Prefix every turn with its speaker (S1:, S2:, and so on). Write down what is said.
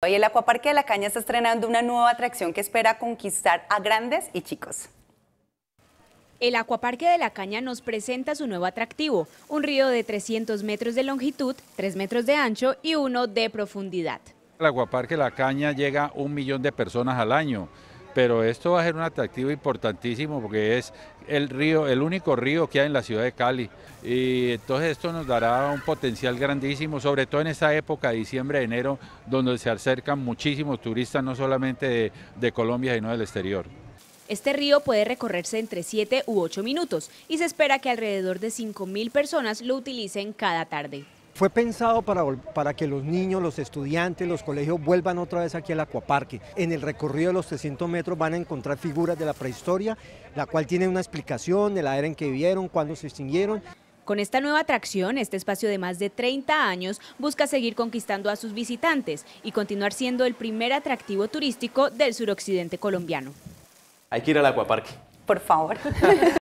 S1: Hoy el Acuaparque de la Caña está estrenando una nueva atracción que espera conquistar a grandes y chicos. El Acuaparque de la Caña nos presenta su nuevo atractivo, un río de 300 metros de longitud, 3 metros de ancho y uno de profundidad.
S2: El Acuaparque de la Caña llega a un millón de personas al año pero esto va a ser un atractivo importantísimo porque es el río, el único río que hay en la ciudad de Cali. Y entonces esto nos dará un potencial grandísimo, sobre todo en esta época, de diciembre, enero, donde se acercan muchísimos turistas, no solamente de, de Colombia, sino del exterior.
S1: Este río puede recorrerse entre 7 u 8 minutos y se espera que alrededor de 5.000 personas lo utilicen cada tarde.
S3: Fue pensado para, que los niños, los estudiantes, los colegios vuelvan otra vez aquí al acuaparque. En el recorrido de los 300 metros van a encontrar figuras de la prehistoria, la cual tiene una explicación de la era en que vivieron, cuándo se extinguieron. Con esta nueva atracción,
S1: este espacio de más de 30 años busca seguir conquistando a sus visitantes y continuar siendo el primer atractivo turístico del suroccidente colombiano.
S4: Hay que ir al acuaparque. Por favor.